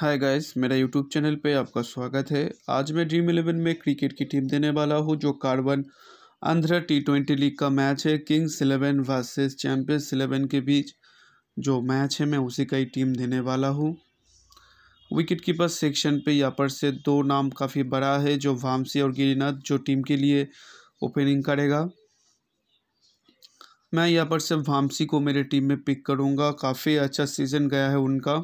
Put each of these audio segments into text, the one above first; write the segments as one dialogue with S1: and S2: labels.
S1: हाय guys मेरा YouTube channel पे आपका स्वागत है आज मैं ड्रीम इलेवन में क्रिकेट की टीम देने वाला हूँ जो carbon Andhra T twenty league का मैच है Kings Eleven versus Champions Eleven के बीच जो मैच है मैं उसी का ही टीम देने वाला हूँ विकेट कीपर सेक्शन पे यहाँ पर से दो नाम काफ़ी बड़ा है जो वामसी और गिरीनाथ जो टीम के लिए ओपनिंग करेगा मैं यहाँ पर से वामसी को मेरे टीम में पिक करूँगा काफ़ी अच्छा सीज़न गया है उनका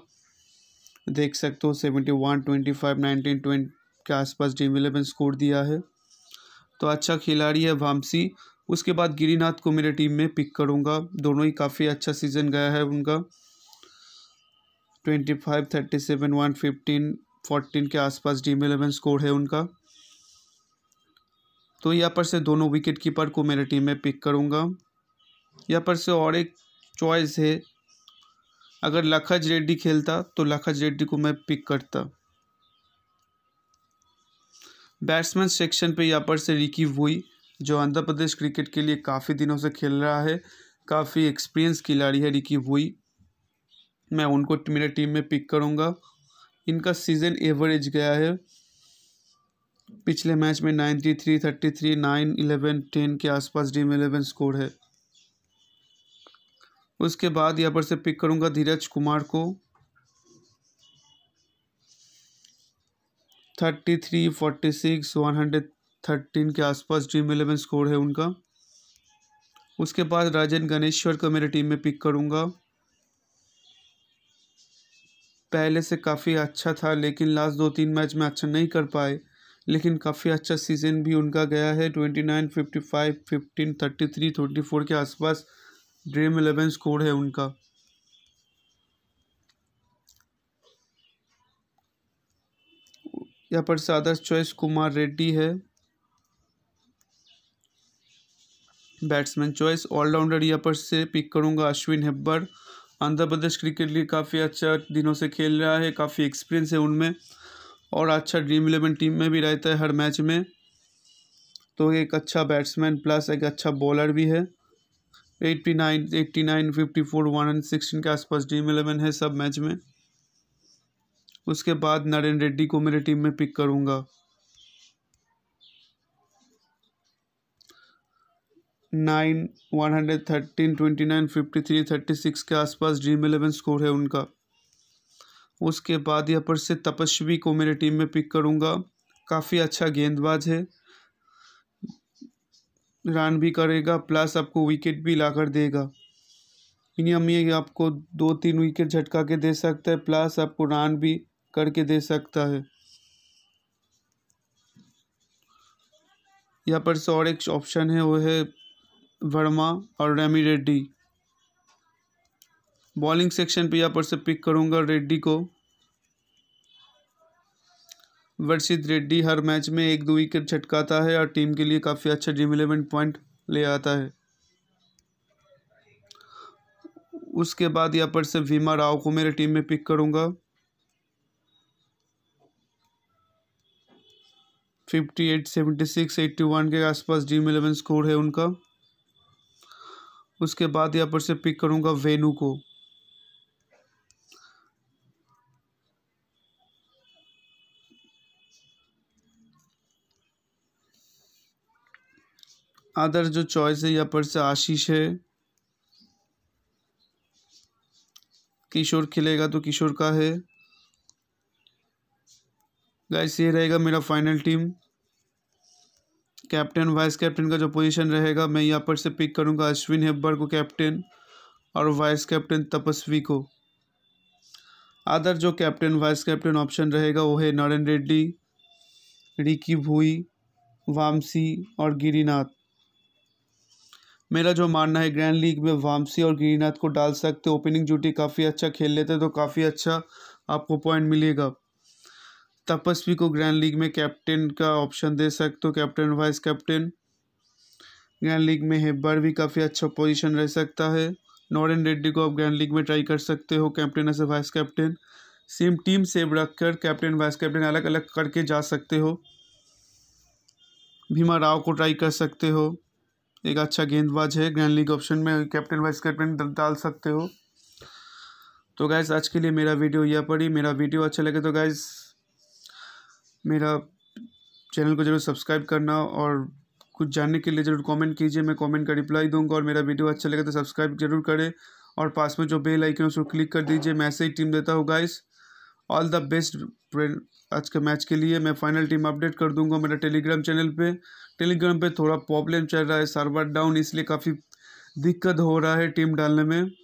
S1: देख सकते हो seventy one twenty five nineteen twenty के आसपास डीम इलेवन स्कोर दिया है तो अच्छा खिलाड़ी है वामसी उसके बाद गिरीनाथ को मेरे टीम में पिक करूँगा दोनों ही काफ़ी अच्छा सीजन गया है उनका twenty five thirty seven one fifteen fourteen के आसपास डीम इलेवन स्कोर है उनका तो यहाँ पर से दोनों विकेट कीपर को मेरे टीम में पिक करूँगा यहाँ पर से और एक चॉइस है अगर लखज रेड्डी खेलता तो लखज रेड्डी को मैं पिक करता बैट्समैन सेक्शन पे यहाँ पर से रिकी वोई जो आंध्र प्रदेश क्रिकेट के लिए काफ़ी दिनों से खेल रहा है काफ़ी एक्सपीरियंस खिलाड़ी है रिकी वोई मैं उनको मेरे टीम में पिक करूँगा इनका सीज़न एवरेज गया है पिछले मैच में nine three three thirty three nine eleven ten के आसपास ड्रीम इलेवन स्कोर है उसके बाद यहाँ पर से पिक करूँगा धीरज कुमार को thirty three forty six one hundred thirteen के आसपास ड्रीम इलेवन स्कोर है उनका उसके बाद राजन गणेश्वर को मेरे टीम में पिक करूँगा पहले से काफ़ी अच्छा था लेकिन लास्ट दो तीन मैच में अच्छा नहीं कर पाए लेकिन काफ़ी अच्छा सीज़न भी उनका गया है twenty nine fifty five fifteen thirty three thirty four के आसपास ड्रीम इलेवन स्कोर है उनका यहाँ पर सादर चॉइस कुमार रेड्डी है बैट्समैन चॉइस ऑलराउंडर यहाँ पर से पिक करूंगा अश्विन हेब्बर आंध्र प्रदेश क्रिकेट लिए काफ़ी अच्छा दिनों से खेल रहा है काफ़ी एक्सपीरियंस है उनमें और अच्छा ड्रीम इलेवन टीम में भी रहता है हर मैच में तो एक अच्छा बैट्समैन प्लस एक अच्छा बॉलर भी है eighty nine eighty nine fifty four one hundred sixteen के आसपास ड्रीम इलेवन है सब मैच में उसके बाद नरेन रेड्डी को मेरे टीम में पिक करूँगा nine one hundred thirteen twenty nine fifty three thirty six के आसपास ड्रीम इलेवन स्कोर है उनका उसके बाद यहाँ पर से तपस्वी को मेरे टीम में पिक करूंगा काफ़ी अच्छा गेंदबाज है रन भी करेगा प्लस आपको विकेट भी लाकर देगा इनियम ये आपको दो तीन विकेट झटका के दे सकता है प्लस आपको रन भी करके दे सकता है यहाँ पर और एक ऑप्शन है वो है वर्मा और रेमी रेड्डी बॉलिंग सेक्शन पे यहाँ पर से पिक करूँगा रेड्डी को वर्षित रेड्डी हर मैच में एक दो विकेट छटकाता है और टीम के लिए काफ़ी अच्छा डीम इलेवन पॉइंट ले आता है उसके बाद यहाँ पर से भीमा राव को मेरे टीम में पिक करूँगा fifty eight seventy six eighty one के आसपास ड्रीम इलेवन स्कोर है उनका उसके बाद यहाँ पर से पिक करूँगा वेनू को अदर जो चॉइस है यहाँ पर से आशीष है किशोर खिलेगा तो किशोर का है गाइस ये रहेगा मेरा final team captain vice captain का जो पोजीशन रहेगा मैं यहाँ पर से पिक करूँगा अश्विन हेब्बर को कैप्टन और वाइस कैप्टन तपस्वी को अदर जो कैप्टन वाइस कैप्टन ऑप्शन रहेगा वो है नरेंद्र रेड्डी रिकी भुई वामसी और गिरीनाथ मेरा जो मानना है ग्रैंड लीग में वामसी और गिरीनाथ को डाल सकते ओपनिंग ड्यूटी काफ़ी अच्छा खेल लेते तो काफ़ी अच्छा आपको पॉइंट मिलेगा तपस्वी को ग्रैंड लीग में कैप्टन का ऑप्शन दे सकते हो captain vice captain grand league में हेब्बर भी काफ़ी अच्छा पोजीशन रह सकता है नॉरेन रेड्डी को आप ग्रैंड लीग में ट्राई कर सकते हो captain as vice captain same team save रख कर कैप्टन वाइस कैप्टन अलग अलग करके जा सकते हो भीमा राव को ट्राई कर सकते हो एक अच्छा गेंदबाज है ग्रैंड लीग ऑप्शन में कैप्टन वाइस कैप्टन डाल सकते हो तो गैस आज के लिए मेरा वीडियो यह पड़ी मेरा वीडियो अच्छा लगे तो गैस मेरा चैनल को ज़रूर सब्सक्राइब करना और कुछ जानने के लिए ज़रूर कमेंट कीजिए मैं कमेंट का रिप्लाई दूंगा और मेरा वीडियो अच्छा लगे तो सब्सक्राइब जरूर करें और पास में जो बेल आइकन उसको क्लिक कर दीजिए मैं ऐसे ही टीम देता हूँ गाइज़ ऑल द बेस्ट आज के मैच के लिए मैं फाइनल टीम अपडेट कर दूंगा मेरा टेलीग्राम चैनल पे टेलीग्राम पे थोड़ा प्रॉब्लम चल रहा है सर्वर डाउन इसलिए काफ़ी दिक्कत हो रहा है टीम डालने में